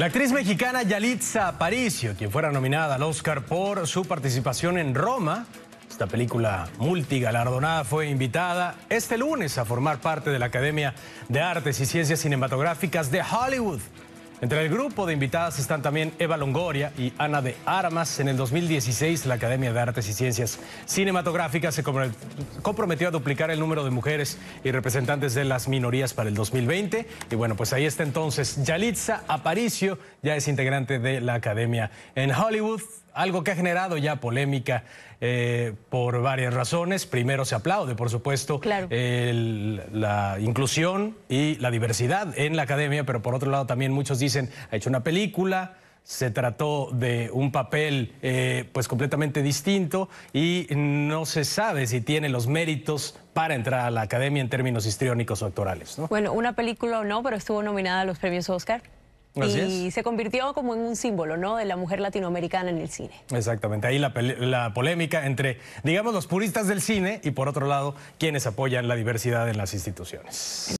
La actriz mexicana Yalitza Aparicio, quien fuera nominada al Oscar por su participación en Roma, esta película multigalardonada fue invitada este lunes a formar parte de la Academia de Artes y Ciencias Cinematográficas de Hollywood. Entre el grupo de invitadas están también Eva Longoria y Ana de Armas. En el 2016, la Academia de Artes y Ciencias Cinematográficas se comprometió a duplicar el número de mujeres y representantes de las minorías para el 2020. Y bueno, pues ahí está entonces Yalitza Aparicio, ya es integrante de la Academia en Hollywood algo que ha generado ya polémica eh, por varias razones. Primero se aplaude, por supuesto, la inclusión y la diversidad en la academia, pero por otro lado también muchos dicen, ha hecho una película, se trató de un papel eh, pues completamente distinto y no se sabe si tiene los méritos para entrar a la academia en términos histriónicos o actorales. Bueno, una película o no, pero estuvo nominada a los premios Oscar y se convirtió como en un símbolo ¿no? de la mujer latinoamericana en el cine. Exactamente, ahí la, polémica entre, digamos, los puristas del cine y por otro lado, quienes apoyan la diversidad en las instituciones.